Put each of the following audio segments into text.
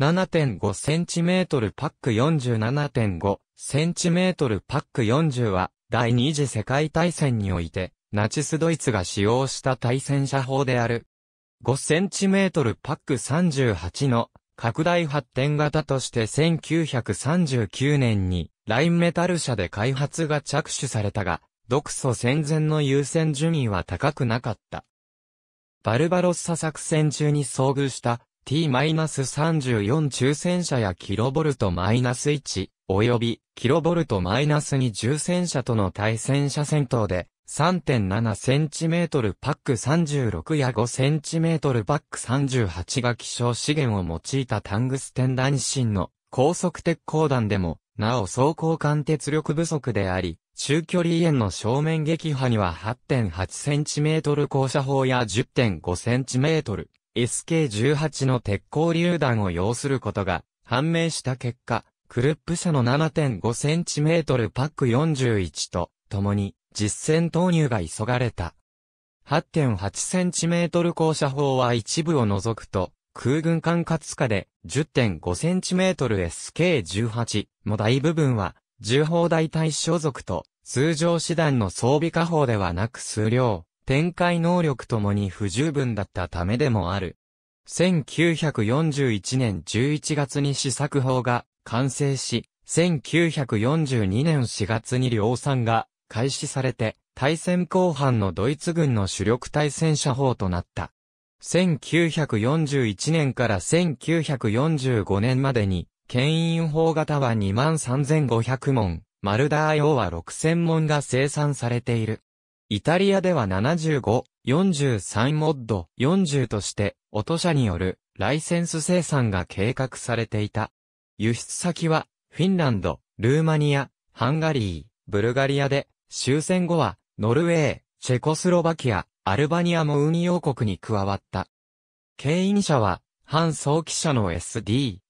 7.5cm パック 47.5cm パック40は、第二次世界大戦において、ナチスドイツが使用した対戦車砲である。5cm パック38の拡大発展型として1939年にラインメタル社で開発が着手されたが、独ソ戦前の優先順位は高くなかった。バルバロッサ作戦中に遭遇した T-34 抽選車やキロボルト -1、及びキロボルト -2 重戦車との対戦車戦闘で、3.7cm パック36や 5cm パック38が希少資源を用いたタングステン弾芯の高速鉄鋼弾でも、なお走行間鉄力不足であり、中距離円の正面撃破には 8.8cm 降車砲や 10.5cm SK18 の鉄鋼榴弾を要することが判明した結果、クルップ社の 7.5cm パック41と共に実戦投入が急がれた。8.8cm 降射砲は一部を除くと、空軍管轄下で 10.5cmSK18 の大部分は、重砲大隊所属と、通常手段の装備加砲ではなく数量、展開能力ともに不十分だったためでもある。1941年11月に試作法が完成し、1942年4月に量産が開始されて、対戦後半のドイツ軍の主力対戦車砲となった。1941年から1945年までに、牽引砲型は23,500門、マルダー用は6000門が生産されている。イタリアでは75、43モッド40として、音社によるライセンス生産が計画されていた。輸出先は、フィンランド、ルーマニア、ハンガリー、ブルガリアで、終戦後は、ノルウェー、チェコスロバキア、アルバニアも運用国に加わった。経営者は、反早期者の SD、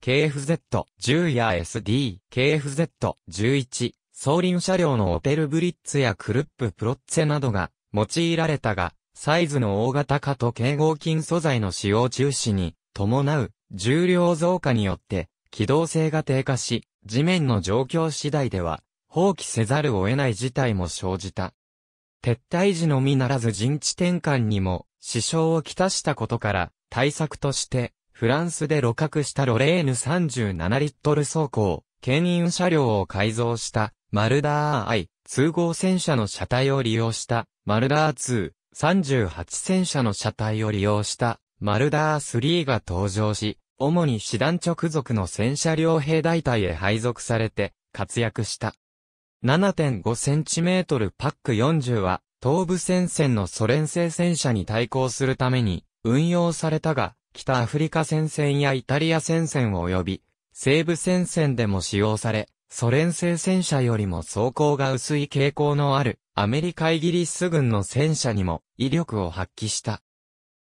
KFZ10 や SD、KFZ11、総輪車両のオペルブリッツやクルッププロッツェなどが用いられたが、サイズの大型化と軽合金素材の使用中止に伴う重量増加によって機動性が低下し、地面の状況次第では放棄せざるを得ない事態も生じた。撤退時のみならず陣地転換にも支障をきたしたことから対策としてフランスで露獲したロレーヌ37リットル走行、牽引車両を改造したマルダー I、2号戦車の車体を利用した、マルダー2、38戦車の車体を利用した、マルダー3が登場し、主に師団直属の戦車両兵大隊へ配属されて、活躍した。7.5センチメートルパック40は、東部戦線のソ連製戦車に対抗するために、運用されたが、北アフリカ戦線やイタリア戦線及び、西部戦線でも使用され、ソ連製戦車よりも装甲が薄い傾向のあるアメリカイギリス軍の戦車にも威力を発揮した。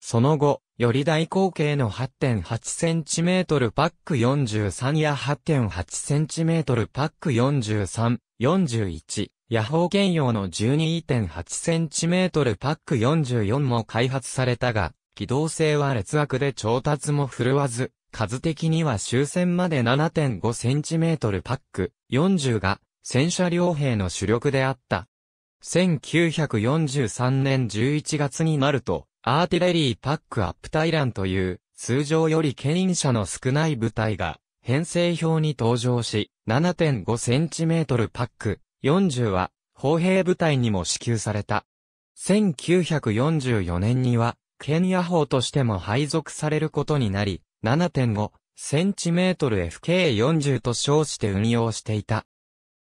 その後、より大口径の 8.8cm パック43や 8.8cm パック43、41、野ー兼用の 12.8cm パック44も開発されたが、機動性は劣悪で調達も振るわず、数的には終戦まで 7.5cm パック40が戦車両兵の主力であった。1943年11月になると、アーティレリーパックアップタイランという、通常より牽引車の少ない部隊が、編成表に登場し、7.5cm パック40は、砲兵部隊にも支給された。1944年には、ケニア砲としても配属されることになり、7.5センチメートル FK40 と称して運用していた。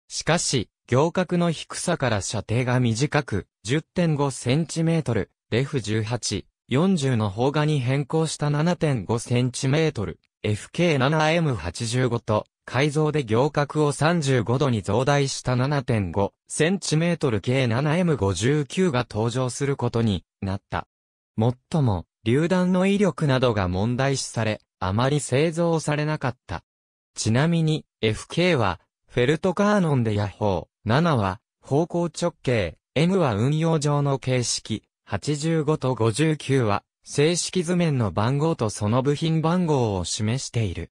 しかし、行角の低さから射程が短く、10.5センチメートル、レフ18、40の砲画に変更した7.5センチメートル、FK7M85 と、改造で行角を35度に増大した7.5センチメートル計 7M59 が登場することになった。もっとも、榴弾の威力などが問題視され、あまり製造されなかった。ちなみに、FK は、フェルトカーノンでヤッホー、7は、方向直径、M は運用上の形式、85と59は、正式図面の番号とその部品番号を示している。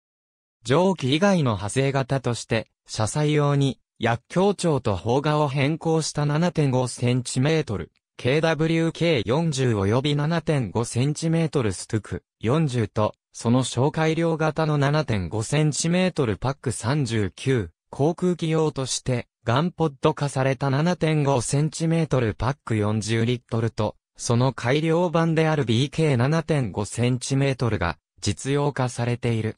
蒸気以外の派生型として、車載用に、薬莢長と砲画を変更した 7.5cm、KWK40 及び 7.5cm ストゥク40とその紹介量型の 7.5cm パック39、航空機用として、ガンポッド化された 7.5cm パック40リットルと、その改良版である BK7.5cm が実用化されている。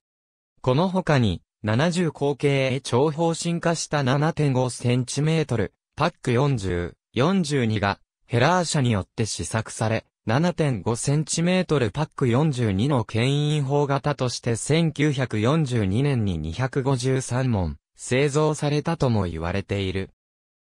この他に、70口径へ長方進化した 7.5cm パック40、42がヘラー社によって試作され、7.5cm パック42の牽引砲型として1942年に253門製造されたとも言われている。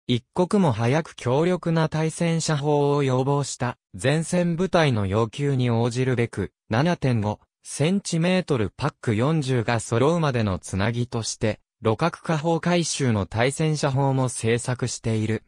一刻も早く強力な対戦車砲を要望した前線部隊の要求に応じるべく 7.5cm パック40が揃うまでのつなぎとして路角下砲回収の対戦車砲も製作している。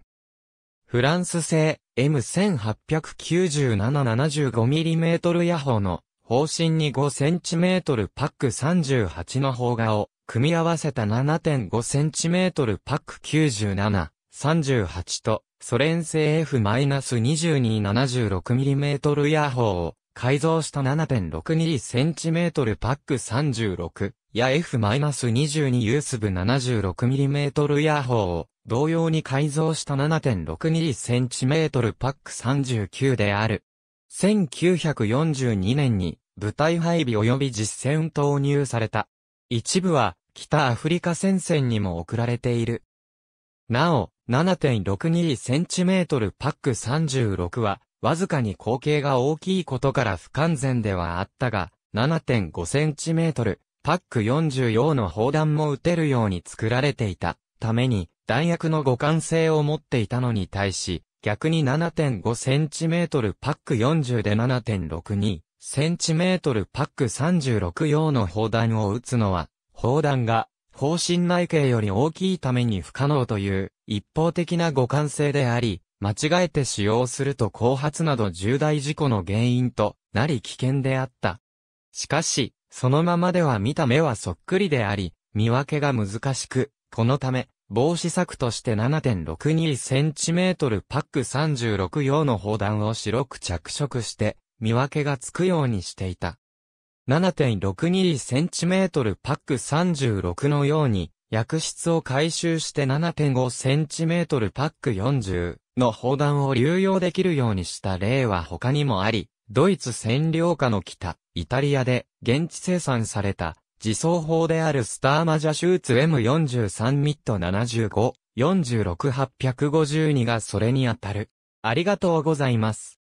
フランス製 M1897-75mm ヤホーの方針に 5cm パック38の方画を組み合わせた 7.5cm パック97、38とソ連製 F-2276mm ヤホーを改造した 7.62cm パック36や F-22 ユースブ 76mm ヤホーを同様に改造した 7.62cm パック39である。1942年に部隊配備及び実戦投入された。一部は北アフリカ戦線にも送られている。なお、7.62cm パック36は、わずかに口径が大きいことから不完全ではあったが、7.5cm パック44の砲弾も撃てるように作られていた。ために、弾薬の互換性を持っていたのに対し、逆に 7.5cm パック40で 7.62cm パック36用の砲弾を撃つのは、砲弾が砲身内径より大きいために不可能という一方的な互換性であり、間違えて使用すると後発など重大事故の原因となり危険であった。しかし、そのままでは見た目はそっくりであり、見分けが難しく、このため、防止策として 7.62cm パック36用の砲弾を白く着色して、見分けがつくようにしていた。7.62cm パック36のように、薬室を回収して 7.5cm パック40の砲弾を流用できるようにした例は他にもあり、ドイツ占領下の北、イタリアで現地生産された自走砲であるスターマジャシューツ M43 ミット75、46852がそれにあたる。ありがとうございます。